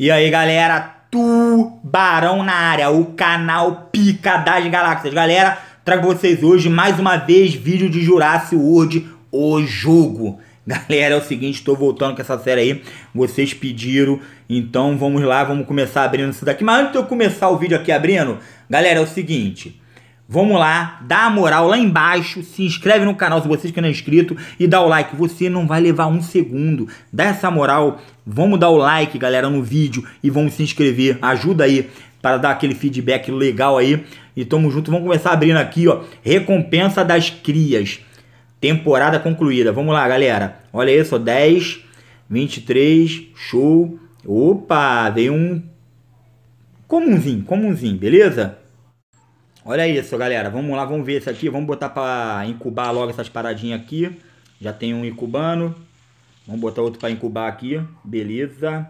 E aí galera, Tubarão na área, o canal Pica das Galáxias. Galera, trago vocês hoje mais uma vez vídeo de Jurassic World, o jogo. Galera, é o seguinte, estou voltando com essa série aí. Vocês pediram, então vamos lá, vamos começar abrindo isso daqui. Mas antes de eu começar o vídeo aqui abrindo, galera, é o seguinte. Vamos lá, dá a moral lá embaixo, se inscreve no canal se você não é inscrito e dá o like. Você não vai levar um segundo. Dá essa moral, vamos dar o like, galera, no vídeo e vamos se inscrever. Ajuda aí para dar aquele feedback legal aí. E tamo junto, vamos começar abrindo aqui, ó. Recompensa das crias. Temporada concluída. Vamos lá, galera. Olha isso, 10, 23, show. Opa, veio um comunzinho, comunzinho, beleza? Olha isso, galera. Vamos lá, vamos ver isso aqui. Vamos botar para incubar logo essas paradinhas aqui. Já tem um incubando. Vamos botar outro para incubar aqui. Beleza.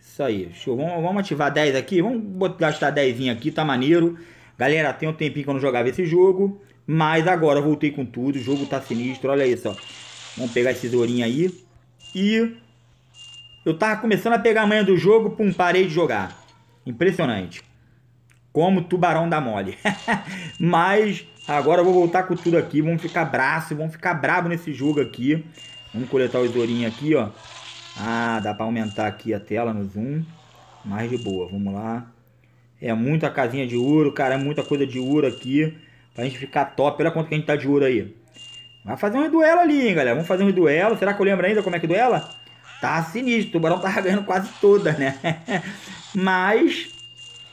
Isso aí. Show. Vamos, vamos ativar 10 aqui. Vamos gastar 10 aqui, tá maneiro. Galera, tem um tempinho que eu não jogava esse jogo. Mas agora voltei com tudo, o jogo tá sinistro, olha isso, ó. Vamos pegar esses tesourinho aí. E eu tava começando a pegar a manha do jogo, pum, parei de jogar. Impressionante. Como tubarão da mole. Mas agora eu vou voltar com tudo aqui, vamos ficar braço, vamos ficar brabo nesse jogo aqui. Vamos coletar o tesourinho aqui, ó. Ah, dá pra aumentar aqui a tela no zoom. Mais de boa, vamos lá. É muita casinha de ouro, cara, é muita coisa de ouro aqui. Pra gente ficar top, olha quanto que a gente tá de ouro aí. Vai fazer um duelo ali, hein, galera. Vamos fazer um duelo. Será que eu lembro ainda como é que duela? Tá sinistro. O Tubarão tava ganhando quase toda, né? Mas...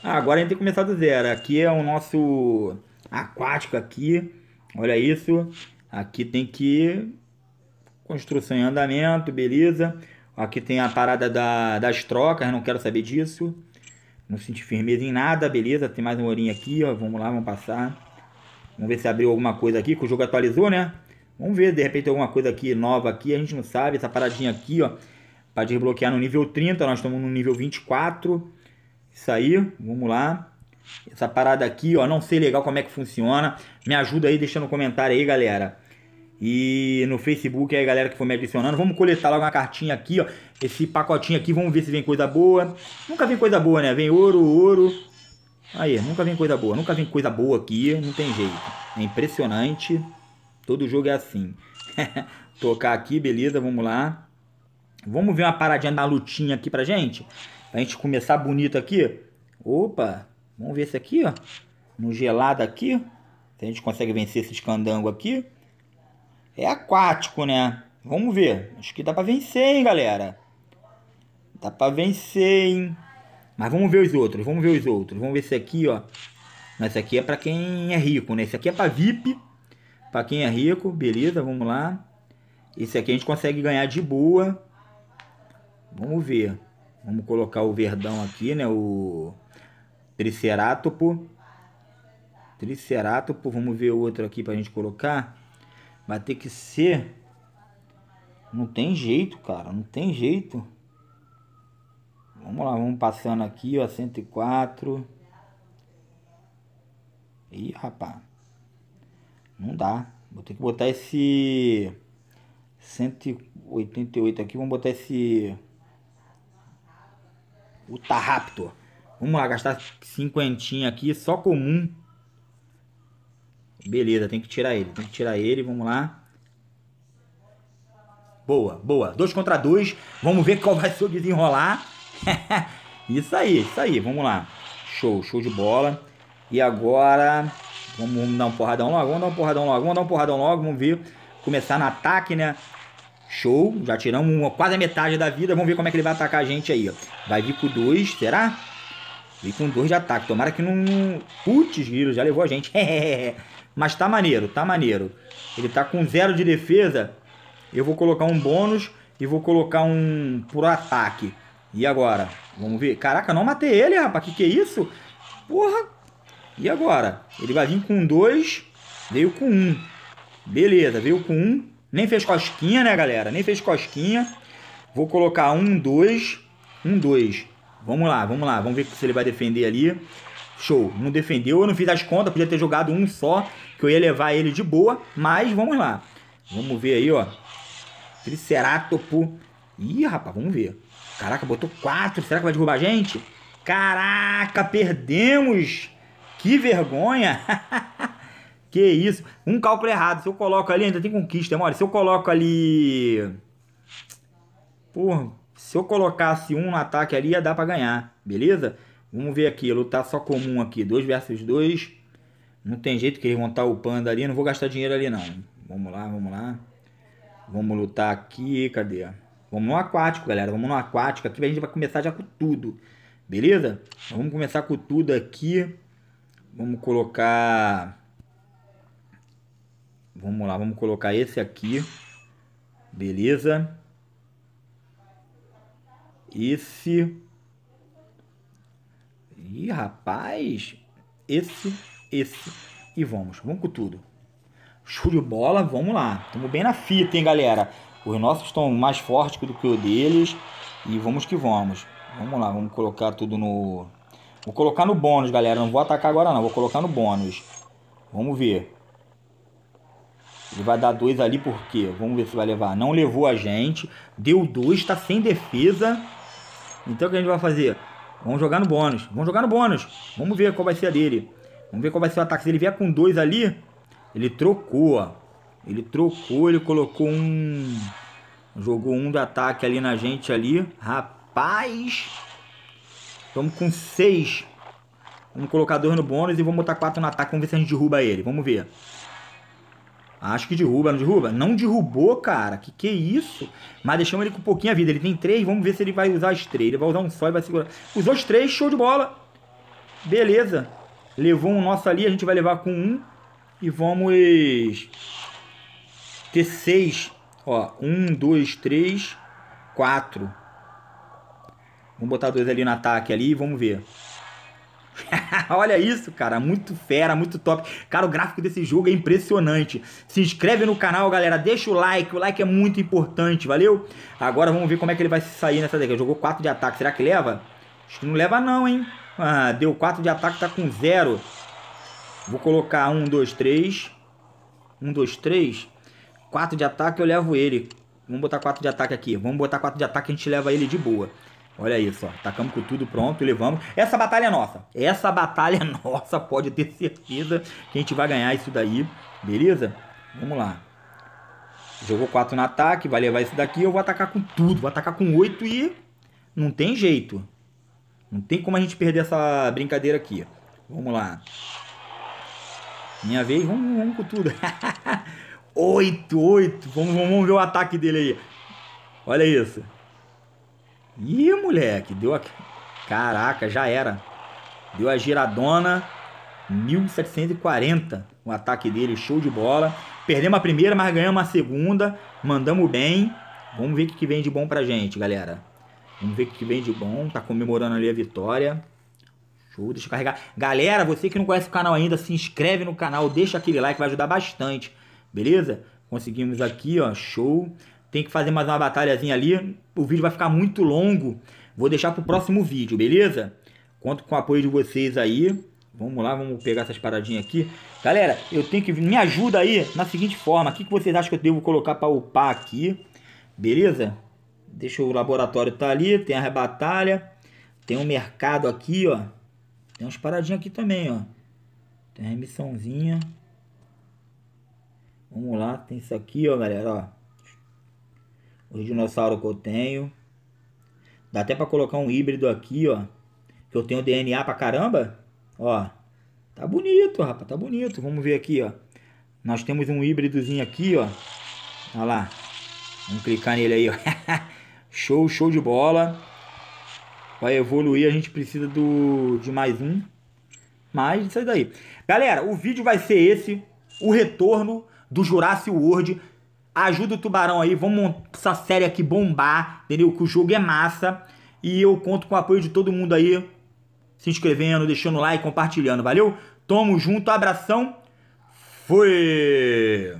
Agora a gente tem que começar do zero. Aqui é o nosso aquático aqui. Olha isso. Aqui tem que... Construção em andamento, beleza. Aqui tem a parada da, das trocas, não quero saber disso. Não senti firmeza em nada, beleza. Tem mais um ourinho aqui, ó. Vamos lá, vamos passar. Vamos ver se abriu alguma coisa aqui, que o jogo atualizou, né? Vamos ver, de repente alguma coisa aqui nova aqui, a gente não sabe. Essa paradinha aqui, ó, para desbloquear no nível 30, nós estamos no nível 24. Isso aí, vamos lá. Essa parada aqui, ó, não sei legal como é que funciona. Me ajuda aí, deixa no comentário aí, galera. E no Facebook aí, galera que for me adicionando. Vamos coletar logo uma cartinha aqui, ó. Esse pacotinho aqui, vamos ver se vem coisa boa. Nunca vem coisa boa, né? Vem ouro, ouro. Aí, nunca vem coisa boa. Nunca vem coisa boa aqui, não tem jeito. É impressionante. Todo jogo é assim. Tocar aqui, beleza, vamos lá. Vamos ver uma paradinha na lutinha aqui pra gente? Pra gente começar bonito aqui. Opa, vamos ver esse aqui, ó. No gelado aqui. Se a gente consegue vencer esse escandango aqui. É aquático, né? Vamos ver. Acho que dá pra vencer, hein, galera. Dá pra vencer, hein. Mas vamos ver os outros, vamos ver os outros. Vamos ver esse aqui, ó. Esse aqui é para quem é rico, né? Esse aqui é para VIP, para quem é rico, beleza, vamos lá. Esse aqui a gente consegue ganhar de boa. Vamos ver. Vamos colocar o verdão aqui, né? O tricerátopo. Tricerátopo, vamos ver o outro aqui pra gente colocar. Vai ter que ser... Não tem jeito, cara, não tem jeito. Vamos lá, vamos passando aqui, ó, 104. Ih, rapaz. Não dá. Vou ter que botar esse 188 aqui, vamos botar esse o Raptor. Vamos lá, gastar cinquentinha aqui, só comum. Beleza, tem que tirar ele, tem que tirar ele, vamos lá. Boa, boa. Dois contra dois. Vamos ver qual vai ser o desenrolar. isso aí, isso aí, vamos lá. Show, show de bola. E agora, vamos dar um porradão logo, vamos dar um porradão logo, vamos dar um porradão logo, vamos ver. Começar no ataque, né? Show, já tiramos uma, quase a metade da vida, vamos ver como é que ele vai atacar a gente aí. Ó. Vai vir com dois, será? Vem com dois de ataque, tomara que não... Putz, vírus, já levou a gente. Mas tá maneiro, tá maneiro. Ele tá com zero de defesa, eu vou colocar um bônus e vou colocar um por ataque. E agora? Vamos ver. Caraca, não matei ele, rapaz. Que que é isso? Porra. E agora? Ele vai vir com dois. Veio com um. Beleza, veio com um. Nem fez cosquinha, né, galera? Nem fez cosquinha. Vou colocar um, dois. Um, dois. Vamos lá, vamos lá. Vamos ver se ele vai defender ali. Show. Não defendeu. Eu não fiz as contas. Podia ter jogado um só. Que eu ia levar ele de boa. Mas vamos lá. Vamos ver aí, ó. Triceratopo. Ih, rapaz, vamos ver. Caraca, botou quatro. Será que vai derrubar a gente? Caraca, perdemos! Que vergonha! que isso? Um cálculo errado. Se eu coloco ali, ainda tem conquista, mole. Se eu coloco ali. Porra, se eu colocasse um no ataque ali, ia dar pra ganhar, beleza? Vamos ver aqui, lutar só comum aqui. 2 versus 2. Não tem jeito que eles vão estar upando ali. Não vou gastar dinheiro ali, não. Vamos lá, vamos lá. Vamos lutar aqui. Cadê? Vamos no aquático, galera. Vamos no aquático. Aqui a gente vai começar já com tudo. Beleza? Vamos começar com tudo aqui. Vamos colocar... Vamos lá, vamos colocar esse aqui. Beleza? Esse... Ih, rapaz! Esse, esse. E vamos, vamos com tudo. Show de bola, vamos lá. Tamo bem na fita, hein, galera? Os nossos estão mais fortes do que o deles. E vamos que vamos. Vamos lá, vamos colocar tudo no... Vou colocar no bônus, galera. Não vou atacar agora não, vou colocar no bônus. Vamos ver. Ele vai dar dois ali por quê? Vamos ver se vai levar. Não levou a gente. Deu dois, tá sem defesa. Então o que a gente vai fazer? Vamos jogar no bônus. Vamos jogar no bônus. Vamos ver qual vai ser a dele. Vamos ver qual vai ser o ataque. Se ele vier com dois ali, ele trocou, ó. Ele trocou, ele colocou um... Jogou um do ataque ali na gente ali. Rapaz! Estamos com seis. Vamos colocar dois no bônus e vamos botar quatro no ataque. Vamos ver se a gente derruba ele. Vamos ver. Acho que derruba, não derruba? Não derrubou, cara. Que que é isso? Mas deixamos ele com pouquinha vida. Ele tem três. Vamos ver se ele vai usar as três. Ele vai usar um só e vai segurar. Usou os três. Show de bola. Beleza. Levou um nosso ali. A gente vai levar com um. E vamos ter seis Ó, 1, 2, 3, 4. Vamos botar dois ali no ataque ali e vamos ver. Olha isso, cara. Muito fera, muito top. Cara, o gráfico desse jogo é impressionante. Se inscreve no canal, galera. Deixa o like. O like é muito importante, valeu? Agora vamos ver como é que ele vai sair nessa daqui. Jogou 4 de ataque. Será que leva? Acho que não leva não, hein? Ah, deu 4 de ataque, tá com 0. Vou colocar 1, 2, 3. 1, 2, 3. 4 de ataque, eu levo ele. Vamos botar 4 de ataque aqui. Vamos botar 4 de ataque, a gente leva ele de boa. Olha isso, ó. Atacamos com tudo, pronto, levamos. Essa batalha é nossa. Essa batalha é nossa, pode ter certeza que a gente vai ganhar isso daí. Beleza? Vamos lá. Jogou 4 no ataque, vai levar isso daqui. Eu vou atacar com tudo. Vou atacar com 8 e... Não tem jeito. Não tem como a gente perder essa brincadeira aqui. Vamos lá. Minha vez, vamos, vamos com tudo. 8, 8. Vamos, vamos ver o ataque dele aí. Olha isso. Ih, moleque. Deu a... Caraca, já era. Deu a giradona. 1740 o ataque dele, show de bola. Perdemos a primeira, mas ganhamos a segunda. Mandamos bem. Vamos ver o que vem de bom pra gente, galera. Vamos ver o que vem de bom. Tá comemorando ali a vitória. Show, deixa eu carregar. Galera, você que não conhece o canal ainda, se inscreve no canal, deixa aquele like, vai ajudar bastante. Beleza? Conseguimos aqui, ó, show. Tem que fazer mais uma batalhazinha ali. O vídeo vai ficar muito longo. Vou deixar pro próximo vídeo, beleza? Conto com o apoio de vocês aí. Vamos lá, vamos pegar essas paradinhas aqui. Galera, eu tenho que... Me ajuda aí na seguinte forma. O que, que vocês acham que eu devo colocar para upar aqui? Beleza? Deixa o laboratório tá ali. Tem a batalha. Tem o um mercado aqui, ó. Tem umas paradinhas aqui também, ó. Tem a missãozinha. Vamos lá, tem isso aqui, ó, galera, ó. O dinossauro que eu tenho. Dá até pra colocar um híbrido aqui, ó. Que eu tenho DNA pra caramba. Ó. Tá bonito, rapaz. Tá bonito. Vamos ver aqui, ó. Nós temos um híbridozinho aqui, ó. Olha lá. Vamos clicar nele aí, ó. show, show de bola. Vai evoluir. A gente precisa do, de mais um. Mais isso daí. Galera, o vídeo vai ser esse. O retorno do Jurassic World. Ajuda o Tubarão aí, vamos montar essa série aqui bombar, entendeu? Que o jogo é massa. E eu conto com o apoio de todo mundo aí, se inscrevendo, deixando like, compartilhando, valeu? Tamo junto, abração, fui!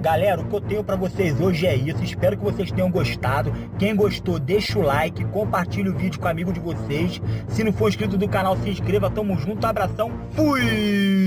Galera, o que eu tenho para vocês hoje é isso. Espero que vocês tenham gostado. Quem gostou, deixa o like, compartilha o vídeo com o amigo de vocês. Se não for inscrito do canal, se inscreva. Tamo junto, abração, fui!